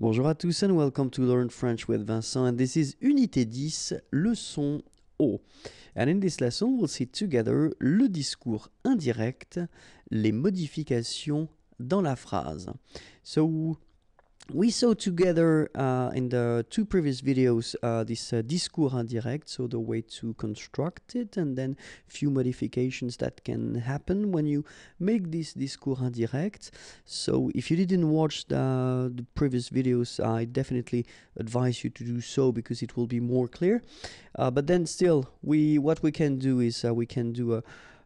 Bonjour à tous and welcome to Learn French with Vincent and this is Unité 10, leçon O. And in this lesson we'll see together le discours indirect, les modifications dans la phrase. So we saw together uh, in the two previous videos uh, this uh, discours indirect, so the way to construct it, and then few modifications that can happen when you make this discours indirect. So if you didn't watch the, the previous videos, I definitely advise you to do so because it will be more clear. Uh, but then still, we what we can do is uh, we can do a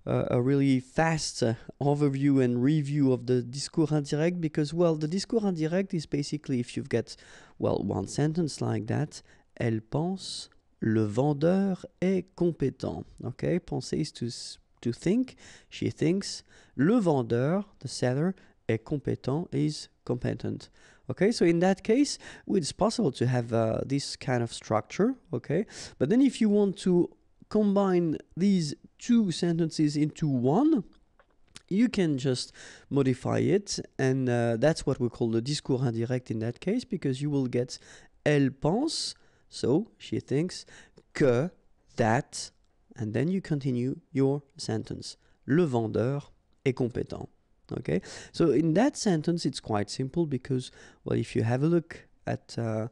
uh, a really fast uh, overview and review of the discours indirect because well the discours indirect is basically if you've got well one sentence like that elle pense le vendeur est compétent okay penser is to to think she thinks le vendeur the seller est compétent is competent okay so in that case it's possible to have uh, this kind of structure okay but then if you want to combine these two sentences into one, you can just modify it and uh, that's what we call the discours indirect in that case because you will get elle pense so she thinks que that and then you continue your sentence le vendeur est compétent okay so in that sentence it's quite simple because well if you have a look at uh,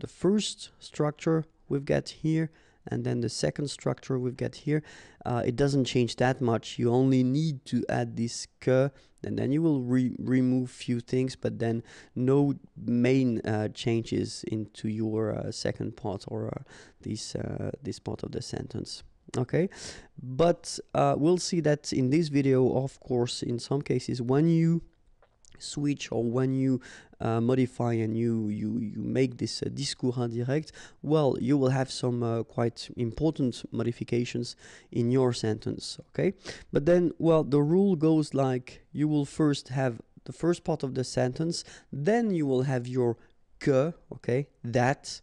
the first structure we've got here and then the second structure we've got here uh, it doesn't change that much you only need to add this ke and then you will re remove few things but then no main uh, changes into your uh, second part or uh, this uh, this part of the sentence okay but uh, we'll see that in this video of course in some cases when you switch or when you uh, modify and you you you make this uh, discours indirect well you will have some uh, quite important modifications in your sentence okay but then well the rule goes like you will first have the first part of the sentence then you will have your que okay that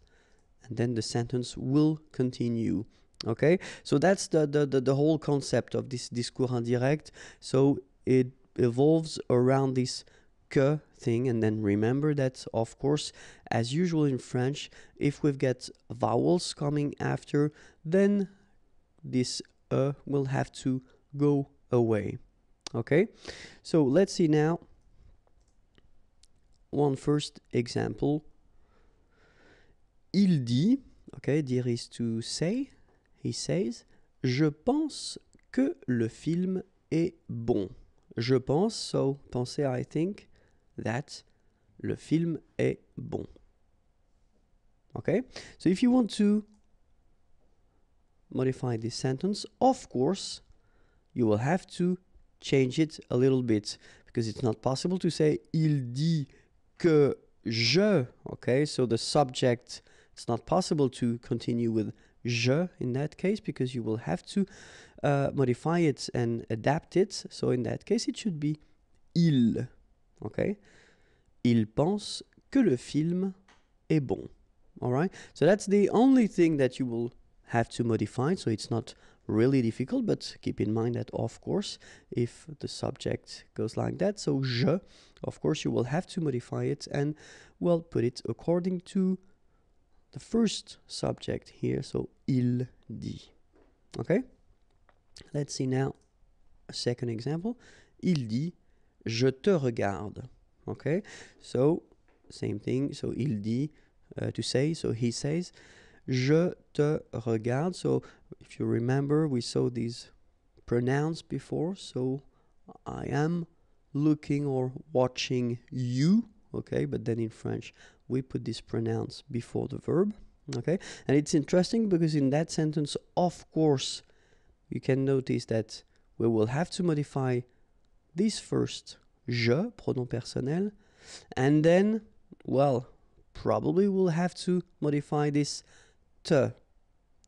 and then the sentence will continue okay so that's the the, the, the whole concept of this discours indirect so it evolves around this que thing and then remember that of course as usual in French if we've got vowels coming after then this uh will have to go away okay so let's see now one first example il dit okay dire is to say he says je pense que le film est bon je pense so penser I think that le film est bon. Okay, so if you want to modify this sentence, of course, you will have to change it a little bit because it's not possible to say il dit que je. Okay, so the subject, it's not possible to continue with je in that case because you will have to uh, modify it and adapt it. So in that case, it should be il. Okay? Il pense que le film est bon. All right? So that's the only thing that you will have to modify. So it's not really difficult, but keep in mind that, of course, if the subject goes like that, so je, of course, you will have to modify it and, well, put it according to the first subject here. So il dit. Okay? Let's see now a second example. Il dit je te regarde. Okay? So, same thing. So, il dit, uh, to say, so he says, je te regarde. So, if you remember, we saw these pronouns before. So, I am looking or watching you. Okay, but then in French, we put these pronouns before the verb. Okay, and it's interesting because in that sentence, of course, you can notice that we will have to modify this first, je, pronom personnel, and then, well, probably we'll have to modify this te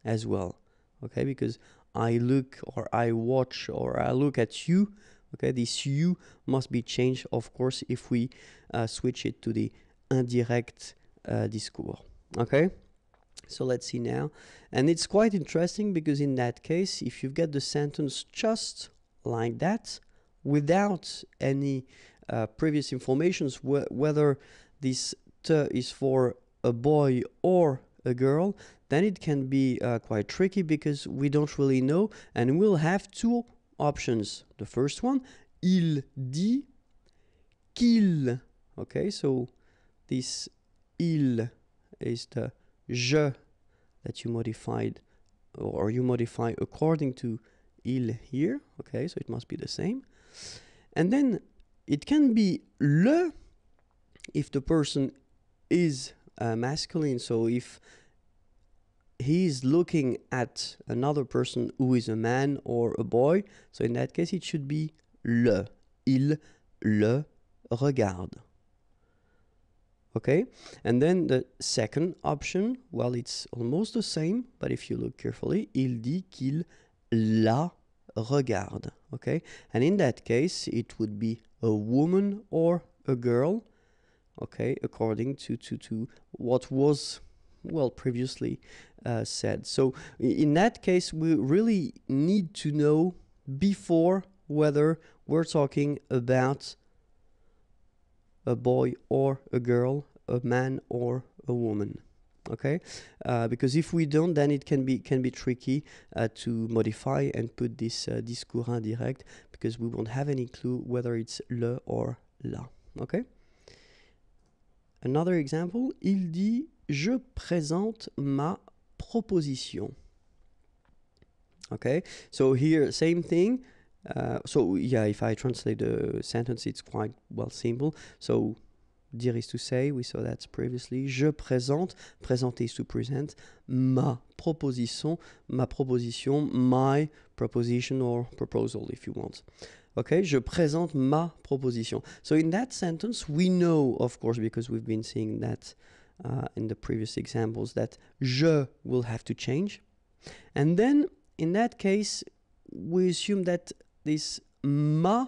as well, okay, because I look or I watch or I look at you, okay, this you must be changed, of course, if we uh, switch it to the indirect uh, discourse, okay? So let's see now. And it's quite interesting because in that case, if you've got the sentence just like that, without any uh, previous informations wh- whether this t is for a boy or a girl, then it can be uh, quite tricky because we don't really know, and we'll have two options. The first one, il dit, qu'il. Okay, so this il is the je that you modified or you modify according to il here. Okay, so it must be the same. And then it can be le if the person is uh, masculine. So if he is looking at another person who is a man or a boy, so in that case it should be le. Il le regarde. Okay, and then the second option, well, it's almost the same, but if you look carefully, il dit qu'il la regarde. Okay, and in that case, it would be a woman or a girl. Okay, according to to to what was well previously uh, said. So in that case, we really need to know before whether we're talking about a boy or a girl, a man or a woman okay uh, because if we don't then it can be can be tricky uh, to modify and put this uh, this courant direct because we won't have any clue whether it's le or la okay another example il dit je présente ma proposition okay so here same thing uh, so yeah if i translate the sentence it's quite well simple so dire is to say, we saw that previously. Je présente, présenter is to present. Ma proposition, ma proposition, my proposition or proposal if you want. Okay, je présente ma proposition. So in that sentence, we know, of course, because we've been seeing that uh, in the previous examples, that je will have to change. And then in that case, we assume that this ma,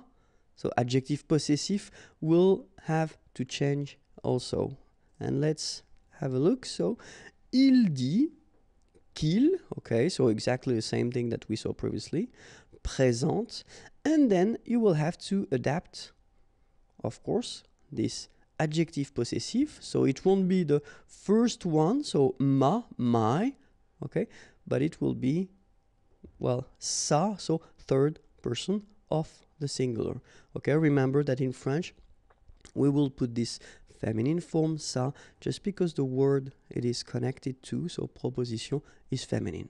so adjective possessive, will have to change also. And let's have a look. So il dit qu'il, okay, so exactly the same thing that we saw previously, présente, and then you will have to adapt, of course, this adjective possessive, so it won't be the first one, so ma, my, okay, but it will be, well, sa, so third person of the singular, okay, remember that in French, we will put this feminine form ça just because the word it is connected to so proposition is feminine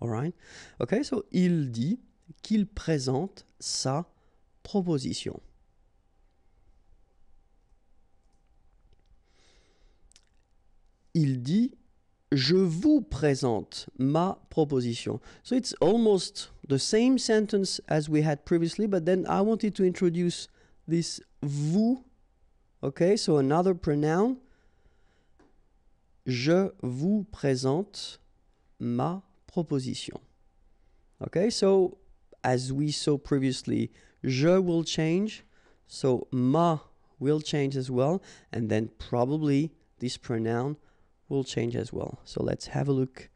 all right okay so il dit qu'il présente sa proposition il dit je vous présente ma proposition. So it's almost the same sentence as we had previously, but then I wanted to introduce this vous. Okay, so another pronoun. Je vous présente ma proposition. Okay, so as we saw previously, je will change. So ma will change as well. And then probably this pronoun will change as well. So let's have a look.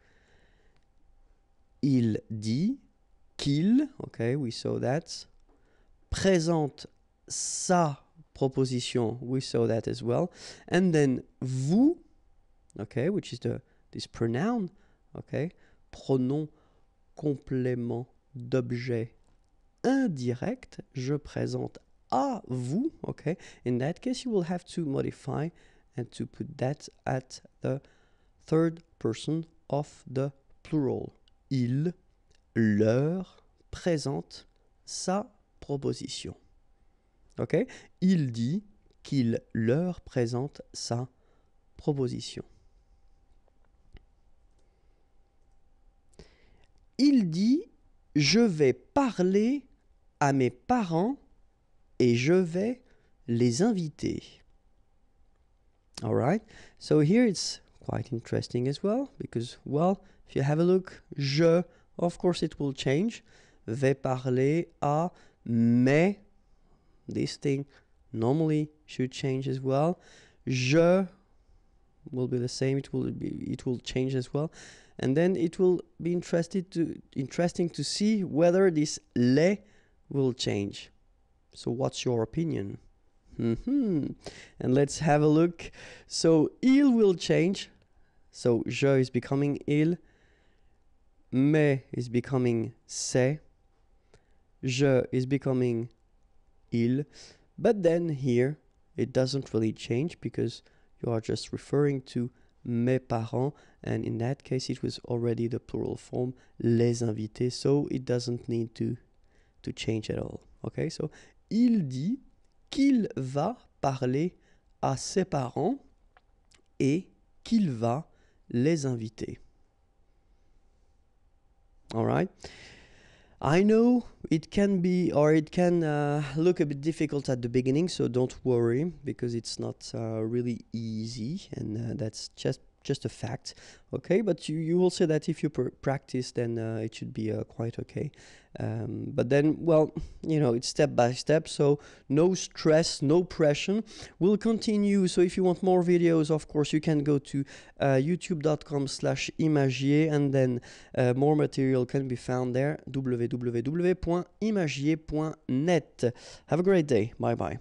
Il dit qu'il, okay, we saw that. Présente sa proposition, we saw that as well. And then vous, okay, which is the, this pronoun, okay, pronom complément d'objet indirect, je présente à vous, okay? In that case, you will have to modify and to put that at the third person of the plural. Il, leur, présente sa proposition. Ok, il dit qu'il leur présente sa proposition. Il dit, je vais parler à mes parents et je vais les inviter. All right. So here it's quite interesting as well because well, if you have a look, je, of course it will change. Vais parler à mes This thing normally should change as well. Je will be the same. It will be it will change as well, and then it will be interested to interesting to see whether this le will change. So what's your opinion? Mm-hmm. And let's have a look. So il will change. So je is becoming il. Me is becoming se. Je is becoming il. But then here, it doesn't really change because you are just referring to mes parents, and in that case, it was already the plural form les invités, so it doesn't need to, to change at all. Okay, so il dit qu'il va parler à ses parents et qu'il va les inviter. All right. I know it can be or it can uh, look a bit difficult at the beginning, so don't worry because it's not uh, really easy, and uh, that's just just a fact okay but you, you will say that if you pr practice then uh, it should be uh, quite okay um, but then well you know it's step by step so no stress no pressure we'll continue so if you want more videos of course you can go to uh, youtube.com slash imagier and then uh, more material can be found there www.imagier.net have a great day bye bye